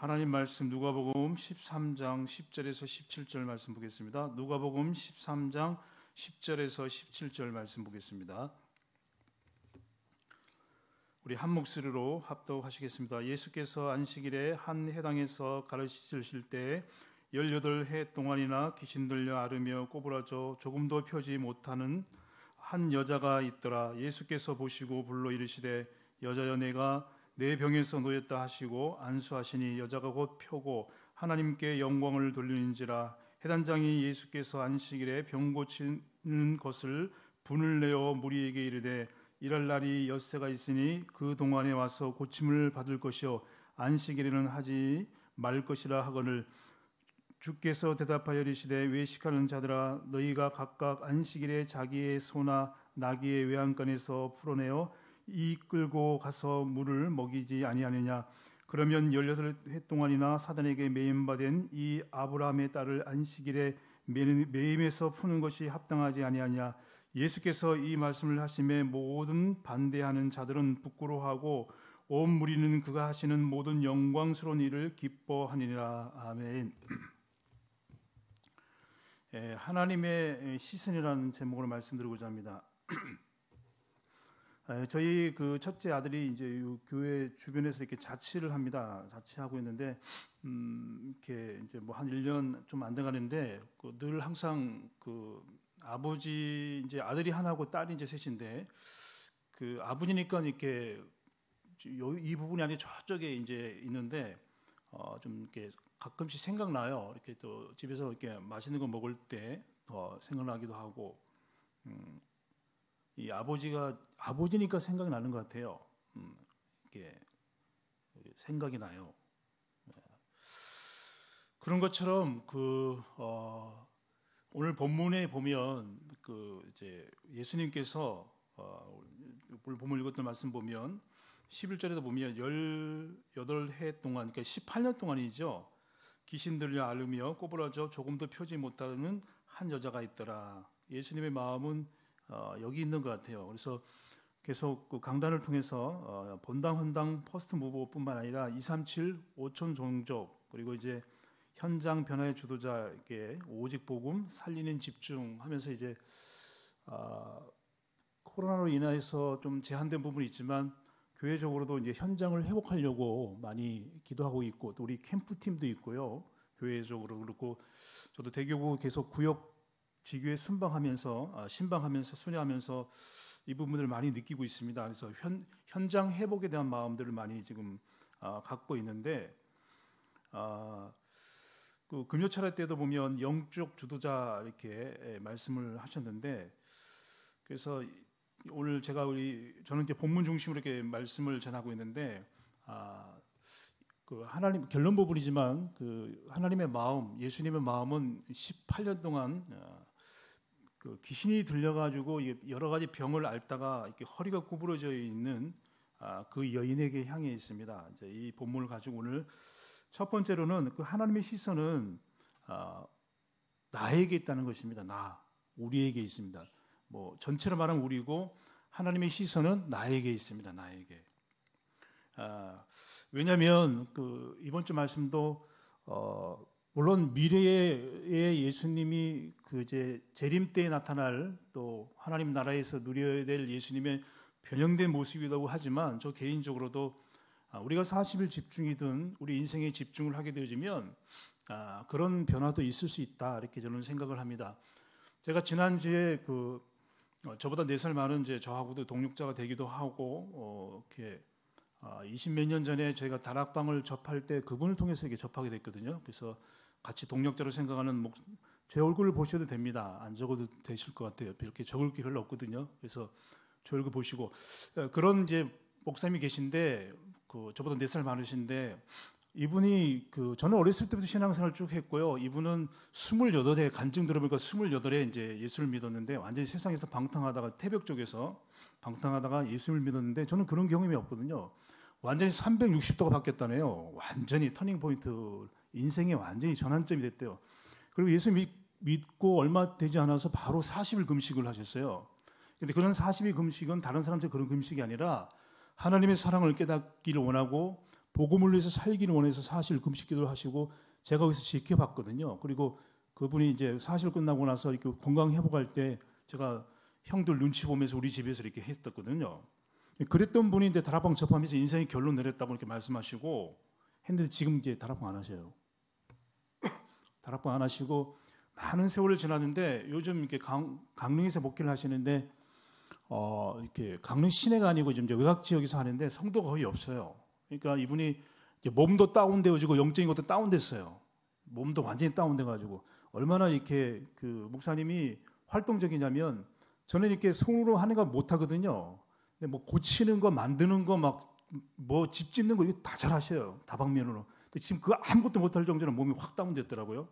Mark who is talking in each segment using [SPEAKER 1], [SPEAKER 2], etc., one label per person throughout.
[SPEAKER 1] 하나님 말씀 누가복음 13장 10절에서 17절 말씀 보겠습니다. 누가복음 13장 10절에서 17절 말씀 보겠습니다. 우리 한 목소리로 합독하시겠습니다. 예수께서 안식일에 한 해당에서 가르치실 때 18해 동안이나 귀신 들려 아르며 꼬부라져 조금도 펴지 못하는 한 여자가 있더라. 예수께서 보시고 불러 이르시되 여자여 내가 내 병에서 놓였다 하시고 안수하시니 여자가 곧 펴고 하나님께 영광을 돌리는지라 해단장이 예수께서 안식일에 병 고치는 것을 분을 내어 무리에게 이르되 일할 날이 엿새가 있으니 그 동안에 와서 고침을 받을 것이요 안식일에는 하지 말 것이라 하거늘 주께서 대답하여 이르시되 외식하는 자들아 너희가 각각 안식일에 자기의 소나 나귀의 외양간에서 풀어내어 이끌고 가서 물을 먹이지 아니하느냐 그러면 열여덟 동안이나 사단에게 매임받은 이 아브라함의 딸을 안식일에 매임에서 푸는 것이 합당하지 아니하냐 예수께서 이 말씀을 하심에 모든 반대하는 자들은 부끄러워하고 온 무리는 그가 하시는 모든 영광스러운 일을 기뻐하니라 아멘. 예, 하나님의 시선이라는 제목으로 말씀드리고자 합니다. 예, 저희 그 첫째 아들이 이제 교회 주변에서 이렇게 자취를 합니다. 자취하고 있는데 음 이렇게 이제 뭐한 1년 좀안 돼가는데 그늘 항상 그 아버지 이제 아들이 하나고 딸이 이제 셋인데 그 아버지니까 이렇게 이 부분이 아니 저쪽에 이제 있는데 어좀 이렇게 가끔씩 생각나요. 이렇게 또 집에서 이렇게 맛있는 거 먹을 때어 생각나기도 하고 음이 아버지가 아버지니까 생각이 나는 것 같아요. 음, 이게 생각이 나요. 네. 그런 것처럼 그 어, 오늘 본문에 보면 그 이제 예수님께서 어, 오늘 본문 읽었던 말씀 보면 11절에도 보면 18해 동안 그러니까 18년 동안이죠. 귀신들을 앓으며 꼬부라져 조금도 표지 못하는 한 여자가 있더라. 예수님의 마음은 어, 여기 있는 것 같아요. 그래서 계속 그 강단을 통해서 어, 본당, 헌당, 퍼스트 무버뿐만 아니라 237, 5천 종족 그리고 이제 현장 변화의 주도자에게 오직 복음 살리는 집중하면서 이제 아, 코로나로 인해서 좀 제한된 부분이 있지만 교회적으로도 이제 현장을 회복하려고 많이 기도하고 있고 또 우리 캠프 팀도 있고요 교회적으로 그렇고 저도 대교구 계속 구역 지교에 순방하면서 아, 신방하면서 순회하면서 이 부분을 많이 느끼고 있습니다. 그래서 현, 현장 회복에 대한 마음들을 많이 지금 아, 갖고 있는데 아, 그 금요 철회 때도 보면 영적 주도자 이렇게 예, 말씀을 하셨는데 그래서 오늘 제가 우리 저는 이제 본문 중심으로 이렇게 말씀을 전하고 있는데 아, 그 하나님 결론 부분이지만 그 하나님의 마음 예수님의 마음은 18년 동안 어, 그 귀신이 들려가지고 여러 가지 병을 앓다가 이렇게 허리가 구부러져 있는 아, 그 여인에게 향해 있습니다. 이제 이 본문을 가지고 오늘 첫 번째로는 그 하나님의 시선은 아, 나에게 있다는 것입니다. 나, 우리에게 있습니다. 뭐 전체로 말하면 우리고 하나님의 시선은 나에게 있습니다. 나에게. 아, 왜냐하면 그 이번 주 말씀도 어, 물론 미래의 예수님이 그 이제 재림 때에 나타날 또 하나님 나라에서 누려야 될 예수님의 변형된 모습이라고 하지만 저 개인적으로도 아, 우리가 40일 집중이든 우리 인생에 집중을 하게 되어지면 아, 그런 변화도 있을 수 있다 이렇게 저는 생각을 합니다. 제가 지난주에 그 어, 저보다 4살 많은 이제 저하고도 동력자가 되기도 하고 어, 이렇게 20몇 아, 년 전에 저희가 다락방을 접할 때 그분을 통해서 이게 접하게 됐거든요. 그래서 같이 동력자로 생각하는 목, 제 얼굴을 보셔도 됩니다. 안 적어도 되실 것 같아요. 이렇게 적을 게 별로 없거든요. 그래서 제 얼굴 보시고 어, 그런 이제 목사님이 계신데 그 저보다 네 살 많으신데 이분이 그 저는 어렸을 때부터 신앙생활 쭉 했고요. 이분은 28에 간증 들어보니까 28에 이제 예수를 믿었는데 완전히 세상에서 방탕하다가 태벽 쪽에서 방탕하다가 예수를 믿었는데 저는 그런 경험이 없거든요. 완전히 360도가 바뀌었다네요. 완전히 터닝 포인트 인생의 완전히 전환점이 됐대요. 그리고 예수 믿, 믿고 얼마 되지 않아서 바로 40일 금식을 하셨어요. 근데 그런 40일 금식은 다른 사람들 그런 금식이 아니라 하나님의 사랑을 깨닫기를 원하고 복음을 위해서 살기를 원해서 40일 금식 기도를 하시고 제가 거기서 지켜봤거든요. 그리고 그분이 이제 40일 끝나고 나서 이렇게 건강 회복할 때 제가 형들 눈치 보면서 우리 집에서 이렇게 했었거든요. 그랬던 분이 이제 다락방 접하면서 인생의 결론 내렸다고 이렇게 말씀하시고 했는데 지금 이제 다락방 안 하세요. 다락방 안 하시고 많은 세월을 지났는데 요즘 이렇게 강, 강릉에서 목회를 하시는데 어, 이렇게 강릉 시내가 아니고 지금 외곽 지역에서 하는데 성도가 거의 없어요. 그러니까 이분이 몸도 다운되어지고 영적인 것도 다운됐어요. 몸도 완전히 다운돼가지고 얼마나 이렇게 그 목사님이 활동적이냐면 저는 이렇게 손으로 하는 걸 못하거든요. 근데 뭐 고치는 거 만드는 거 막 뭐 집 짓는 거 이거 다 잘하셔요 다방면으로. 근데 지금 그 아무것도 못할 정도로 몸이 확 다운됐더라고요.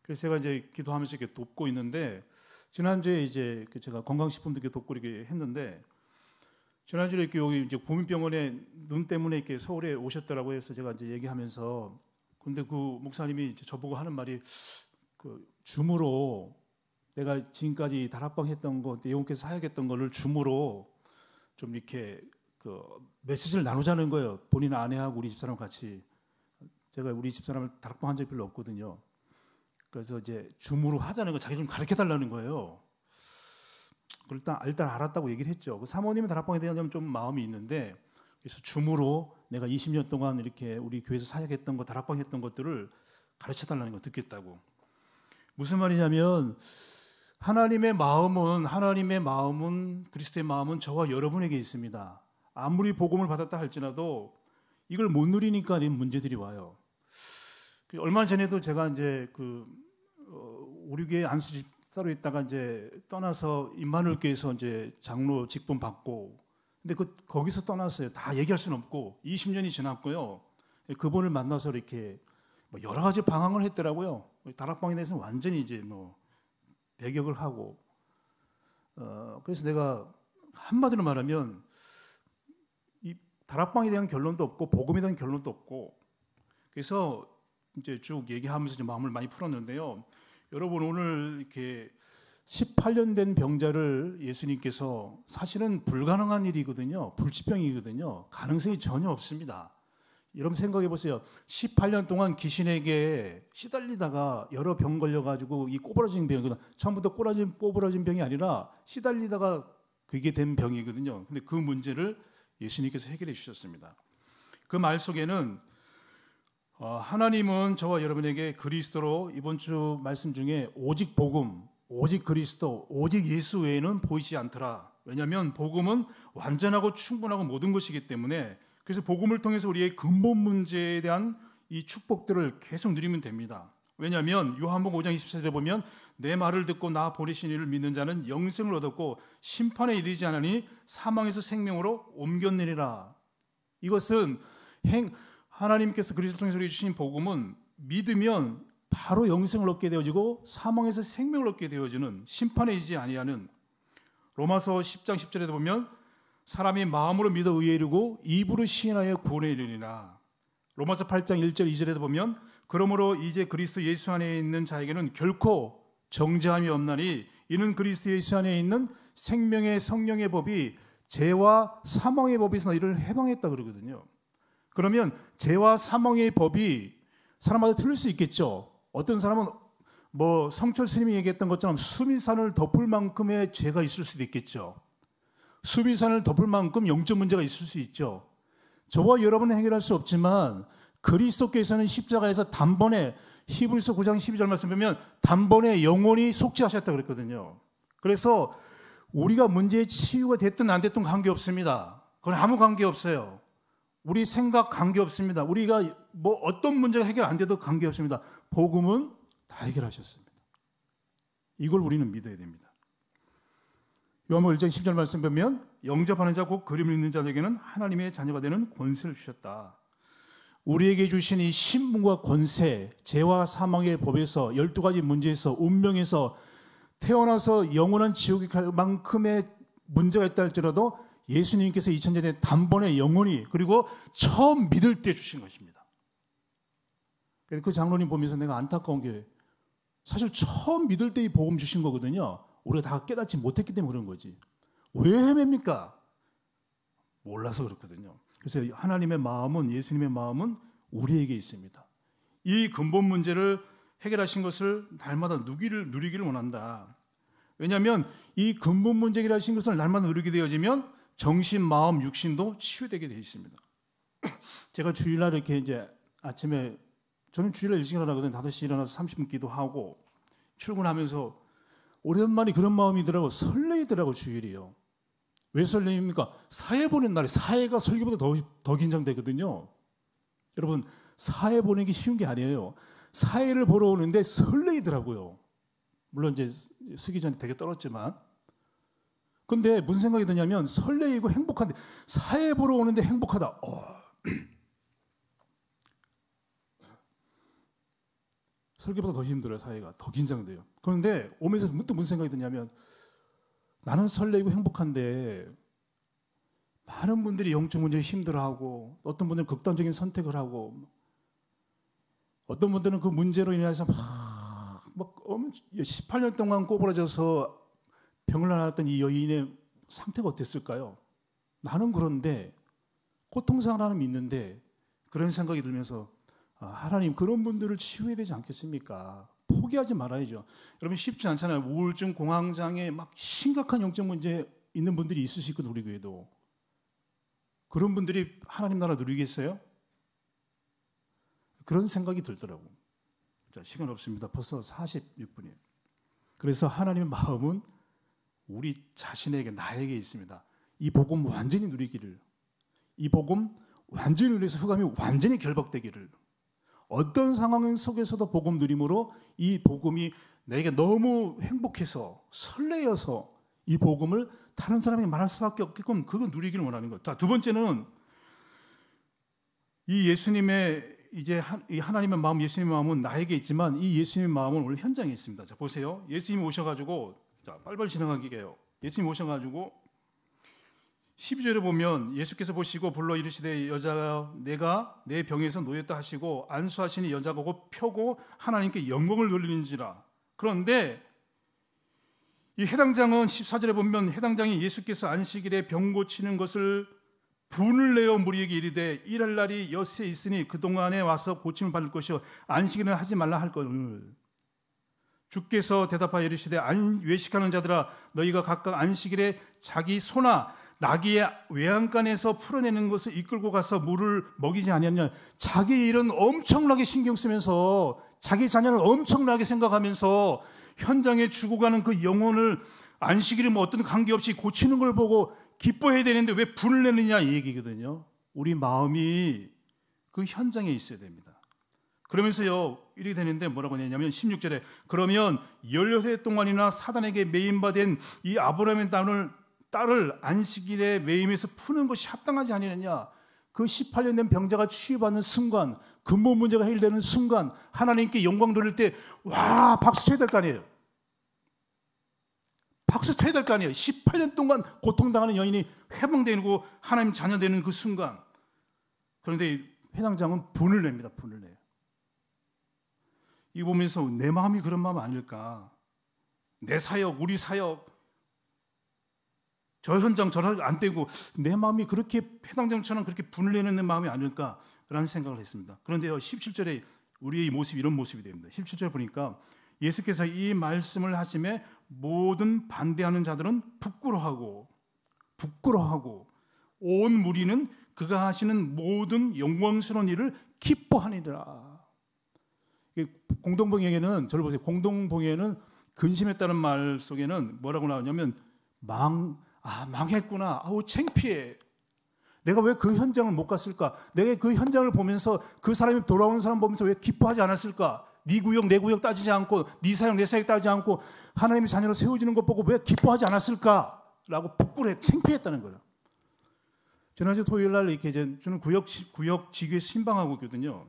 [SPEAKER 1] 그래서 제가 이제 기도하면서 이렇게 돕고 있는데 지난주에 이제 제가 건강식품도 이렇게 돕고 이렇게 했는데 지난주에 이렇게 여기 이제 국민병원에 눈 때문에 이렇게 서울에 오셨더라고 해서 제가 이제 얘기하면서 근데 그 목사님이 이제 저보고 하는 말이 그 줌으로 내가 지금까지 다락방 했던 거, 예원께서 사역했던 거를 줌으로 좀 이렇게 그 메시지를 나누자는 거예요. 본인 아내하고 우리 집사람 같이 제가 우리 집사람을 다락방 한 적이 별로 없거든요. 그래서 이제 줌으로 하자는 거 자기 좀 가르쳐 달라는 거예요. 그 일단 일단 알았다고 얘기를 했죠. 그 사모님의 다락방에 대한 좀 마음이 있는데 그래서 줌으로 내가 20년 동안 이렇게 우리 교회에서 사역했던 거 다락방 했던 것들을 가르쳐 달라는 거 듣겠다고. 무슨 말이냐면 하나님의 마음은 하나님의 마음은 그리스도의 마음은 저와 여러분에게 있습니다. 아무리 복음을 받았다 할지라도 이걸 못 누리니까 이 문제들이 와요. 그 얼마 전에도 제가 이제 그 우리 어, 교회 안수집사로 있다가 이제 떠나서 임마누 교회에서 이제 장로 직분 받고 근데 그 거기서 떠났어요. 다 얘기할 수는 없고 20년이 지났고요. 그분을 만나서 이렇게 뭐 여러 가지 방황을 했더라고요. 다락방에 대해서는 완전히 이제 뭐 배격을 하고 어, 그래서 내가 한마디로 말하면 이 다락방에 대한 결론도 없고 복음에 대한 결론도 없고 그래서 이제 쭉 얘기하면서 좀 마음을 많이 풀었는데요. 여러분 오늘 이렇게 18년 된 병자를 예수님께서 사실은 불가능한 일이거든요. 불치병이거든요. 가능성이 전혀 없습니다. 여러분 생각해 보세요. 18년 동안 귀신에게 시달리다가 여러 병 걸려가지고 이꼬부라진 병이 처음부터 꼬라진 꼬부라진 병이 아니라 시달리다가 그게 된 병이거든요. 근데 그 문제를 예수님께서 해결해 주셨습니다. 그 말 속에는 어, 하나님은 저와 여러분에게 그리스도로 이번 주 말씀 중에 오직 복음, 오직 그리스도, 오직 예수 외에는 보이지 않더라. 왜냐하면 복음은 완전하고 충분하고 모든 것이기 때문에 그래서 복음을 통해서 우리의 근본 문제에 대한 이 축복들을 계속 누리면 됩니다. 왜냐하면 요한복음 5장 24절에 보면 내 말을 듣고 나 보내신 이를 믿는 자는 영생을 얻었고 심판에 이르지 않으니 사망에서 생명으로 옮겼느니라. 이것은 행 하나님께서 그리스도 통해서 우리 주신 복음은 믿으면 바로 영생을 얻게 되어지고 사망에서 생명을 얻게 되어지는 심판에 이지 아니하는 로마서 10장 10절에도 보면 사람이 마음으로 믿어 의에 이르고 입으로 시인하여 구원에 이르리라. 로마서 8장 1절 2절에도 보면 그러므로 이제 그리스도 예수 안에 있는 자에게는 결코 정죄함이 없나니 이는 그리스도 예수 안에 있는 생명의 성령의 법이 죄와 사망의 법에서 너희를 해방했다 그러거든요. 그러면 죄와 사망의 법이 사람마다 틀릴 수 있겠죠. 어떤 사람은 뭐 성철 스님이 얘기했던 것처럼 수미산을 덮을 만큼의 죄가 있을 수도 있겠죠. 수비선을 덮을 만큼 영적 문제가 있을 수 있죠. 저와 여러분은 해결할 수 없지만 그리스도께서는 십자가에서 단번에 히브리서 9장 12절 말씀 보면 단번에 영원히 속죄하셨다 그랬거든요. 그래서 우리가 문제의 치유가 됐든 안 됐든 관계없습니다. 그건 아무 관계없어요. 우리 생각 관계없습니다. 우리가 뭐 어떤 문제가 해결 안 돼도 관계없습니다. 복음은 다 해결하셨습니다. 이걸 우리는 믿어야 됩니다. 요한복음 1장 10절 말씀 보면 영접하는 자곧 그림 을 읽는 자에게는 하나님의 자녀가 되는 권세를 주셨다. 우리에게 주신 이 신분과 권세, 죄와 사망의 법에서 12가지 문제에서 운명에서 태어나서 영원한 지옥에 갈 만큼의 문제가 있다 할지라도 예수님께서 2000년 에 단번에 영원히 그리고 처음 믿을 때 주신 것입니다. 그 장로님 보면서 내가 안타까운 게 사실 처음 믿을 때이 복음 주신 거거든요. 우리가 다 깨닫지 못했기 때문에 그런 거지. 왜 헤맵니까? 몰라서 그렇거든요. 그래서 하나님의 마음은 예수님의 마음은 우리에게 있습니다. 이 근본 문제를 해결하신 것을 날마다 누기를 누리기를 원한다. 왜냐하면 이 근본 문제 해결하신 것을 날마다 누리게 되어지면 정신, 마음, 육신도 치유되게 되어 있습니다. 제가 주일날 이렇게 이제 아침에 저는 주일날 일찍 일어나거든요. 5시 일어나서 30분 기도하고 출근하면서 오랜만에 그런 마음이 더라고 설레이더라고 주일이요. 왜 설레입니까? 사회 보낸 날에 사회가 설교보다 더, 더 긴장되거든요. 여러분 사회 보내기 쉬운 게 아니에요. 사회를 보러 오는데 설레이더라고요. 물론 이제 쓰기 전에 되게 떨었지만. 근데 무슨 생각이 드냐면 설레이고 행복한데 사회 보러 오는데 행복하다. 어. 설교보다 더 힘들어요, 사회가. 더 긴장돼요. 그런데 오면서 문득 무슨 생각이 드냐면 나는 설레고 행복한데 많은 분들이 영적 문제에 힘들어하고 어떤 분들은 극단적인 선택을 하고 어떤 분들은 그 문제로 인해서 막, 막 18년 동안 꼬부라져서 병을 나았던이 여인의 상태가 어땠을까요? 나는 그런데 고통상라는 믿는데 그런 생각이 들면서 어, 하나님 그런 분들을 치유해야 되지 않겠습니까? 포기하지 말아야죠. 여러분 쉽지 않잖아요. 우울증, 공황장애 막 심각한 영적 문제 있는 분들이 있을 수 있거든 우리 교회도. 그런 분들이 하나님 나라 누리겠어요? 그런 생각이 들더라고. 자, 시간 없습니다. 벌써 46분이에요. 그래서 하나님의 마음은 우리 자신에게 나에게 있습니다. 이 복음 완전히 누리기를. 이 복음 완전히 누려서 후감이 완전히 결박되기를. 어떤 상황 속에서도 복음 누림으로 이 복음이 내게 너무 행복해서 설레어서이 복음을 다른 사람이 말할 수밖에 없게끔 그거 누리기를 원하는 것. 자, 두 번째는 이 예수님의 이제 하, 나님의 마음, 예수님의 마음은 나에게 있지만 이 예수님의 마음은 오늘 현장에 있습니다. 자, 보세요. 예수님 오셔가지고 자, 빨리빨리 진행하기게요. 예수님 오셔가지고 12절에 보면 예수께서 보시고 불러 이르시되 여자여 내가 내 병에서 놓였다 하시고 안수하시니 여자가 곧 펴고 하나님께 영광을 돌리는지라 그런데 이 해당장은 14절에 보면 해당장이 예수께서 안식일에 병 고치는 것을 분을 내어 무리에게 이르되 일할 날이 여세 있으니 그동안에 와서 고침을 받을 것이요 안식일은 하지 말라 할 것을 주께서 대답하여 이르시되 안 외식하는 자들아 너희가 각각 안식일에 자기 소나 나귀의 외양간에서 풀어내는 것을 이끌고 가서 물을 먹이지 아니하냐 자기 일은 엄청나게 신경 쓰면서 자기 자녀를 엄청나게 생각하면서 현장에 주고 가는 그 영혼을 안식일이 뭐 어떤 관계없이 고치는 걸 보고 기뻐해야 되는데 왜 분을 내느냐 이 얘기거든요 우리 마음이 그 현장에 있어야 됩니다 그러면서요 이렇게 되는데 뭐라고 했냐면 16절에 그러면 1 6회 동안이나 사단에게 메인바된이 아브라함의 땅을 딸을 안식일에 매임에서 푸는 것이 합당하지 아니느냐. 그 18년 된 병자가 치유받는 순간, 근본 문제가 해결되는 순간, 하나님께 영광 돌릴 때, 와, 박수 쳐야 될 거 아니에요. 박수 쳐야 될 거 아니에요. 18년 동안 고통당하는 여인이 해방되고 하나님 자녀 되는 그 순간. 그런데 회당장은 분을 냅니다. 분을 내요. 이 보면서 내 마음이 그런 마음 아닐까? 내 사역, 우리 사역, 저 현장 저안 되고내 마음이 그렇게 해당장처럼 그렇게 분을 리 내는 마음이 아닐까라는 생각을 했습니다. 그런데요, 17절에 우리의 모습 이런 모습이 됩니다. 17절 보니까 예수께서 이 말씀을 하심에 모든 반대하는 자들은 부끄러하고 워 부끄러하고 워온 무리는 그가 하시는 모든 영광스러운 일을 기뻐하니라. 더 공동봉행에는 저를 보세요. 공동봉행에는 근심했다는 말 속에는 뭐라고 나오냐면 망 아, 망했구나. 아우, 창피해. 내가 왜 그 현장을 못 갔을까? 내가 그 현장을 보면서 그 사람이 돌아오는 사람 보면서 왜 기뻐하지 않았을까? 네 구역 내 구역 따지지 않고 네 사역 내 사역 따지지 않고 하나님의 자녀로 세워지는 것 보고 왜 기뻐하지 않았을까? 라고 부끄러해 창피했다는 거예요. 지난주 토요일 날 이렇게 이제 주는 구역 구역 지교에 신방하고 있거든요.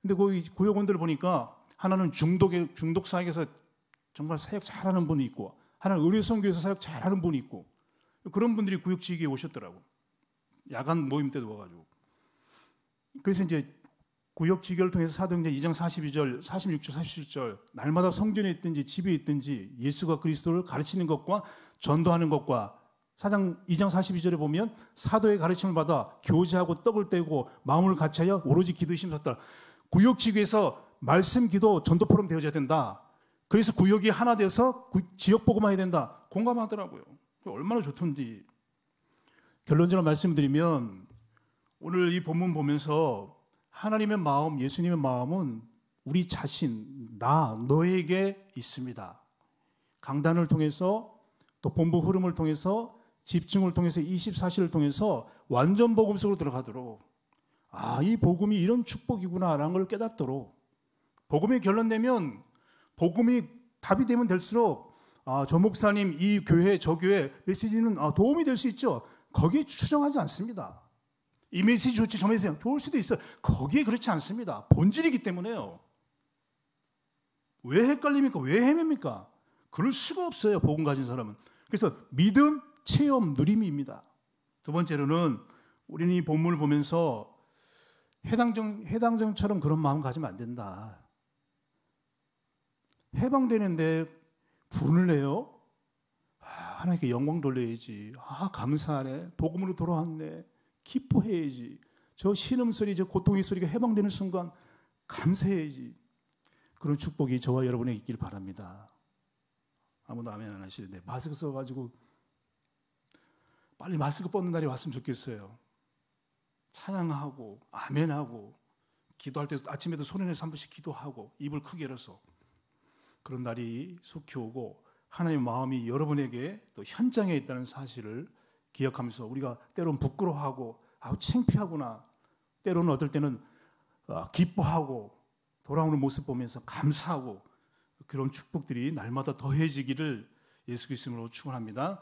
[SPEAKER 1] 근데 거기 구역원들 보니까 하나는 중독의 중독 사역에서 정말 사역 잘하는 분이 있고 하나는 의료선교에서 사역 잘하는 분이 있고 그런 분들이 구역지역에 오셨더라고. 야간 모임 때도 와가지고. 그래서 이제 구역지결 통해서 사도행전 2장 42절, 46절, 47절 날마다 성전에 있든지 집에 있든지 예수가 그리스도를 가르치는 것과 전도하는 것과 사장 2장 42절에 보면 사도의 가르침을 받아 교제하고 떡을 떼고 마음을 같이하여 오로지 기도에 심었다. 구역지구에서 말씀 기도 전도 포럼 되어져야 된다. 그래서 구역이 하나 되어서 지역 보고만 해야 된다. 공감하더라고요. 얼마나 좋던지. 결론적으로 말씀드리면 오늘 이 본문 보면서 하나님의 마음, 예수님의 마음은 우리 자신, 나, 너에게 있습니다. 강단을 통해서 또 본부 흐름을 통해서 집중을 통해서 24시를 통해서 완전 복음 속으로 들어가도록 아, 이 복음이 이런 축복이구나라는 걸 깨닫도록 복음이 결론되면 복음이 답이 되면 될수록 아, 저 목사님 이 교회 저 교회 메시지는 아, 도움이 될 수 있죠. 거기에 추정하지 않습니다. 이 메시지 좋지 저 메시지 좋을 수도 있어요. 거기에 그렇지 않습니다. 본질이기 때문에요. 왜 헷갈립니까? 왜 헤맵니까? 그럴 수가 없어요. 복음 가진 사람은. 그래서 믿음, 체험, 누림입니다. 두 번째로는 우리는 이 본문을 보면서 해당정, 해당정처럼 그런 마음 가지면 안 된다. 해방되는데 분을 내요? 아, 하나님께 영광 돌려야지. 아, 감사하네. 복음으로 돌아왔네. 기뻐해야지. 저 신음소리, 저 고통의 소리가 해방되는 순간 감사해야지. 그런 축복이 저와 여러분에게 있길 바랍니다. 아무도 아멘 안 하시는데 마스크 써가지고 빨리 마스크 벗는 날이 왔으면 좋겠어요. 찬양하고 아멘하고 기도할 때 아침에도 소리내서 한 번씩 기도하고 입을 크게 열어서 그런 날이 속히 오고 하나님의 마음이 여러분에게 또 현장에 있다는 사실을 기억하면서 우리가 때론 부끄러워하고 아우 창피하구나 때로는 어떨 때는 아, 기뻐하고 돌아오는 모습 보면서 감사하고 그런 축복들이 날마다 더해지기를 예수 그리스도로 축원합니다.